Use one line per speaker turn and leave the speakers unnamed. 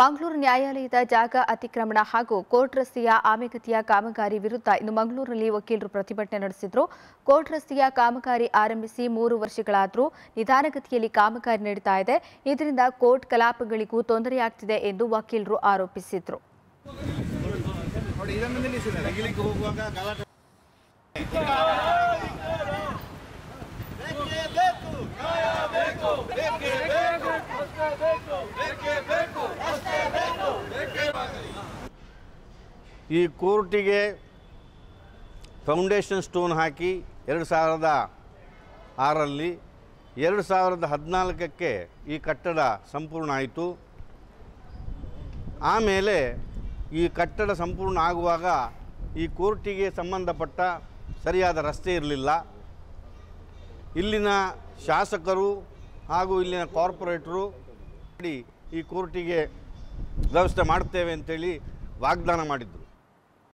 ಮಂಗಳೂರು ನ್ಯಾಯಾಲಯದ ಜಾಗ ಅತಿಕ್ರಮಣ ಹಾಗೂ ಕೋರ್ಟ್ ರಸ್ತೆಯ ಆಮೆಗತಿಯ ಕಾಮಗಾರಿ ವಿರುದ್ಧ ಇಂದು ಮಂಗಳೂರಿನಲ್ಲಿ ವಕೀಲರು ಪ್ರತಿಭಟನೆ ನಡೆಸಿದ್ರು ಕೋರ್ಟ್ ರಸ್ತೆಯ ಕಾಮಗಾರಿ ಆರಂಭಿಸಿ ಮೂರು ವರ್ಷಗಳಾದರೂ ನಿಧಾನಗತಿಯಲ್ಲಿ ಕಾಮಗಾರಿ ನಡೀತಾ ಇದೆ ಇದರಿಂದ ಕೋರ್ಟ್ ಕಲಾಪಗಳಿಗೂ ತೊಂದರೆಯಾಗ್ತಿದೆ ಎಂದು ವಕೀಲರು ಆರೋಪಿಸಿದ್ರು
ಈ ಕೋರ್ಟಿಗೆ ಫೌಂಡೇಶನ್ ಸ್ಟೋನ್ ಹಾಕಿ ಎರಡು ಸಾವಿರದ ಆರಲ್ಲಿ ಎರಡು ಸಾವಿರದ ಹದಿನಾಲ್ಕಕ್ಕೆ ಈ ಕಟ್ಟಡ ಸಂಪೂರ್ಣ ಆಯಿತು ಆಮೇಲೆ ಈ ಕಟ್ಟಡ ಸಂಪೂರ್ಣ ಆಗುವಾಗ ಈ ಕೋರ್ಟಿಗೆ ಸಂಬಂಧಪಟ್ಟ ಸರಿಯಾದ ರಸ್ತೆ ಇರಲಿಲ್ಲ ಇಲ್ಲಿನ ಶಾಸಕರು ಹಾಗೂ ಇಲ್ಲಿನ ಕಾರ್ಪೊರೇಟರು ಈ ಕೋರ್ಟಿಗೆ ವ್ಯವಸ್ಥೆ ಮಾಡ್ತೇವೆ ಅಂತೇಳಿ ವಾಗ್ದಾನ ಮಾಡಿದ್ದರು